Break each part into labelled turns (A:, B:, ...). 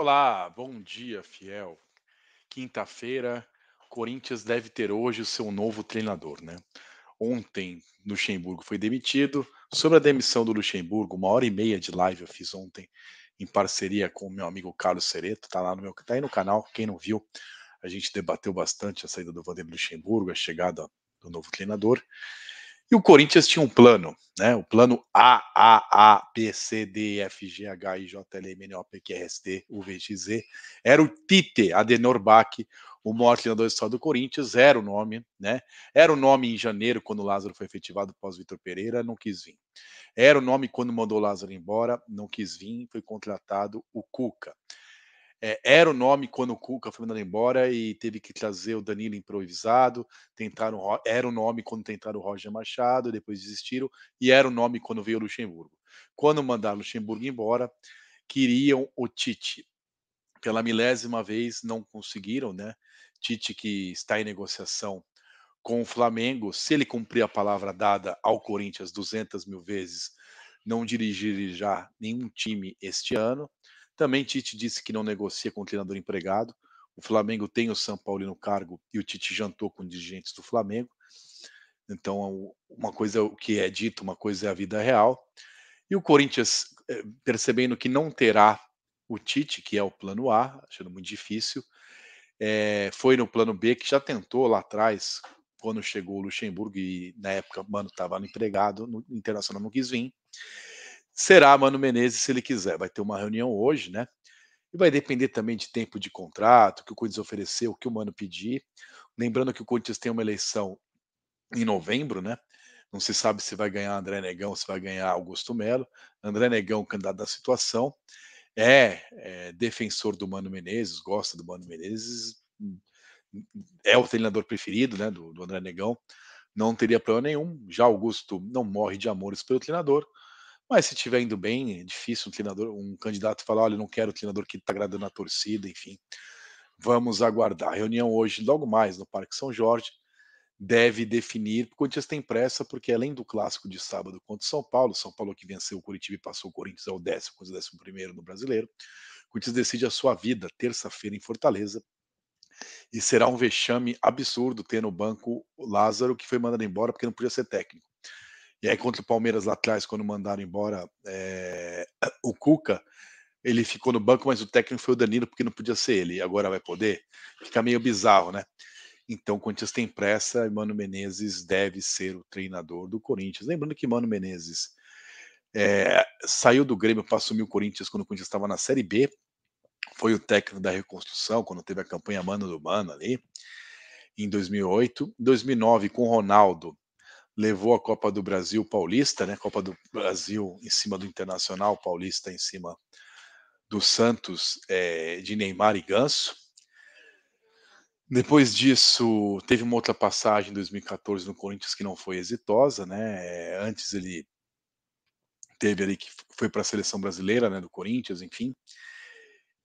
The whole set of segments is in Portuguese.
A: Olá, bom dia, fiel. Quinta-feira, Corinthians deve ter hoje o seu novo treinador, né? Ontem, Luxemburgo foi demitido. Sobre a demissão do Luxemburgo, uma hora e meia de live eu fiz ontem em parceria com o meu amigo Carlos Sereto, tá lá no meu, tá aí no canal, quem não viu, a gente debateu bastante a saída do Vanderlei Luxemburgo, a chegada do novo treinador. E o Corinthians tinha um plano, né? O plano A, A, A, B, C, D, F, G, H, I, J, L, M, N, O, P, Q, R, S, T, U, V, X, Z. Era o Tite, Adenor Bach, o maior treinador só do Corinthians, era o nome, né? Era o nome em janeiro, quando o Lázaro foi efetivado pós Vitor Pereira, não quis vir. Era o nome quando mandou o Lázaro embora, não quis vir, foi contratado o Cuca é, era o nome quando o Cuca foi mandado embora e teve que trazer o Danilo improvisado. Tentaram, era o nome quando tentaram o Roger Machado, depois desistiram, e era o nome quando veio o Luxemburgo. Quando mandaram o Luxemburgo embora, queriam o Tite. Pela milésima vez não conseguiram, né? Tite que está em negociação com o Flamengo, se ele cumprir a palavra dada ao Corinthians 200 mil vezes, não dirigir já nenhum time este ano. Também Tite disse que não negocia com o treinador empregado. O Flamengo tem o São Paulo no cargo e o Tite jantou com dirigentes do Flamengo. Então, uma coisa é o que é dito, uma coisa é a vida real. E o Corinthians, eh, percebendo que não terá o Tite, que é o plano A, achando muito difícil, é, foi no plano B, que já tentou lá atrás, quando chegou o Luxemburgo, e na época, mano, estava empregado, no Internacional não quis vir será Mano Menezes se ele quiser. Vai ter uma reunião hoje, né? E vai depender também de tempo de contrato, que o Corinthians ofereceu, o que o Mano pedir. Lembrando que o Corinthians tem uma eleição em novembro, né? Não se sabe se vai ganhar André Negão, se vai ganhar Augusto Melo. André Negão, candidato da situação, é, é defensor do Mano Menezes, gosta do Mano Menezes, é o treinador preferido né, do, do André Negão. Não teria problema nenhum. Já Augusto não morre de amores pelo treinador. Mas se estiver indo bem, é difícil um treinador, um candidato falar, olha, não quero o treinador que está agradando a torcida, enfim. Vamos aguardar. A reunião hoje, logo mais, no Parque São Jorge, deve definir, porque o Corinthians tem pressa, porque além do clássico de sábado contra o São Paulo, São Paulo que venceu o Curitiba e passou o Corinthians ao décimo, contra o décimo primeiro no brasileiro, o Corinthians decide a sua vida terça-feira em Fortaleza, e será um vexame absurdo ter no banco o Lázaro, que foi mandado embora porque não podia ser técnico. E aí, contra o Palmeiras lá atrás, quando mandaram embora é, o Cuca, ele ficou no banco, mas o técnico foi o Danilo, porque não podia ser ele. Agora vai poder? Fica meio bizarro, né? Então, o Corinthians tem pressa e Mano Menezes deve ser o treinador do Corinthians. Lembrando que Mano Menezes é, saiu do Grêmio para assumir o Corinthians quando o Corinthians estava na Série B. Foi o técnico da reconstrução, quando teve a campanha Mano do Mano ali, em 2008. Em 2009, com o Ronaldo, levou a Copa do Brasil paulista, né? Copa do Brasil em cima do Internacional, paulista em cima do Santos, é, de Neymar e Ganso. Depois disso, teve uma outra passagem em 2014 no Corinthians que não foi exitosa, né? Eh, antes ele teve ali que foi para a seleção brasileira, né, do Corinthians, enfim.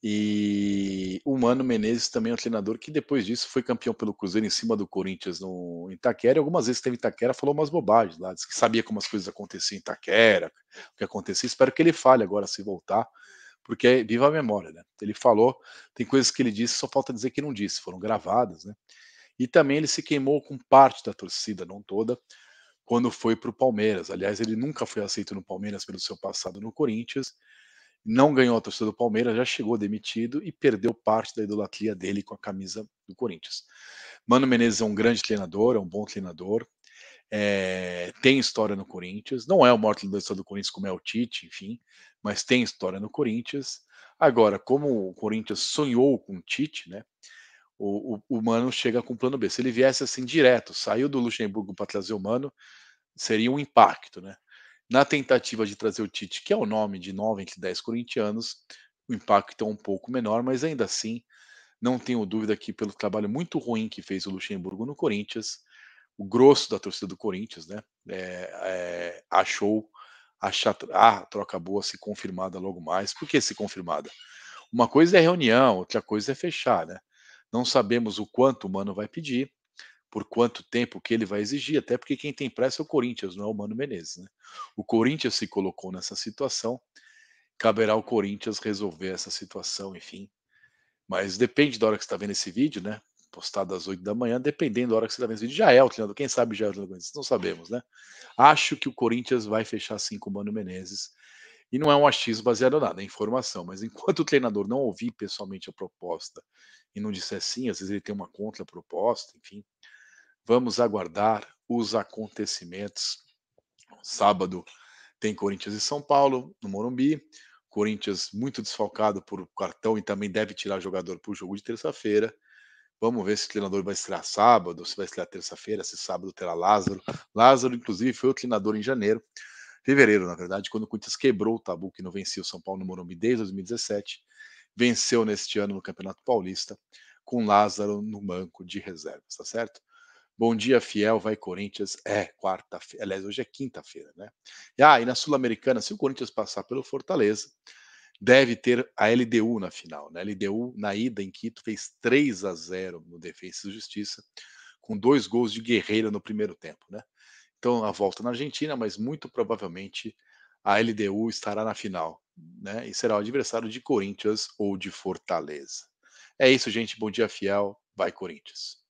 A: E o Mano Menezes também é um treinador que depois disso foi campeão pelo Cruzeiro em cima do Corinthians no Itaquera. E algumas vezes teve Itaquera, falou umas bobagens lá, disse que sabia como as coisas aconteciam em Itaquera, o que acontecia. Espero que ele fale agora se voltar, porque é, viva a memória, né? Ele falou, tem coisas que ele disse, só falta dizer que não disse, foram gravadas, né? E também ele se queimou com parte da torcida, não toda, quando foi para o Palmeiras. Aliás, ele nunca foi aceito no Palmeiras pelo seu passado no Corinthians não ganhou a torcida do Palmeiras, já chegou demitido e perdeu parte da idolatria dele com a camisa do Corinthians. Mano Menezes é um grande treinador, é um bom treinador, é, tem história no Corinthians, não é o maior treinador do Corinthians como é o Tite, enfim, mas tem história no Corinthians. Agora, como o Corinthians sonhou com o Tite, né? O, o, o Mano chega com o plano B. Se ele viesse assim direto, saiu do Luxemburgo para trazer o Mano, seria um impacto, né? na tentativa de trazer o Tite, que é o nome de 9 entre 10 corintianos, o impacto é um pouco menor, mas ainda assim, não tenho dúvida que pelo trabalho muito ruim que fez o Luxemburgo no Corinthians, o grosso da torcida do Corinthians, né, é, é, achou a ah, troca boa se confirmada logo mais. Por que se confirmada? Uma coisa é reunião, outra coisa é fechar, né? Não sabemos o quanto o Mano vai pedir, por quanto tempo que ele vai exigir, até porque quem tem pressa é o Corinthians, não é o Mano Menezes. Né? O Corinthians se colocou nessa situação, caberá ao Corinthians resolver essa situação, enfim. Mas depende da hora que você está vendo esse vídeo, né? Postado às 8 da manhã, dependendo da hora que você está vendo esse vídeo. Já é o treinador, quem sabe já é o treinador, não sabemos, né? Acho que o Corinthians vai fechar assim com o Mano Menezes. E não é um achismo baseado em nada, é informação. Mas enquanto o treinador não ouvir pessoalmente a proposta e não disser sim, às vezes ele tem uma contra proposta, enfim, Vamos aguardar os acontecimentos. Sábado tem Corinthians e São Paulo no Morumbi. Corinthians muito desfalcado por cartão e também deve tirar jogador para o jogo de terça-feira. Vamos ver se o treinador vai estrear sábado, se vai estrear terça-feira, se sábado terá Lázaro. Lázaro, inclusive, foi o treinador em janeiro, fevereiro, na verdade, quando o Corinthians quebrou o tabu que não vencia o São Paulo no Morumbi desde 2017. Venceu neste ano no Campeonato Paulista, com Lázaro no banco de reservas, tá certo? Bom dia, fiel, vai Corinthians. É, quarta-feira. Aliás, hoje é quinta-feira, né? E, ah, e na Sul-Americana, se o Corinthians passar pelo Fortaleza, deve ter a LDU na final. Né? A LDU, na ida em Quito, fez 3 a 0 no Defesa e Justiça, com dois gols de Guerreira no primeiro tempo. Né? Então, a volta na Argentina, mas muito provavelmente a LDU estará na final né? e será o adversário de Corinthians ou de Fortaleza. É isso, gente. Bom dia, Fiel. Vai, Corinthians.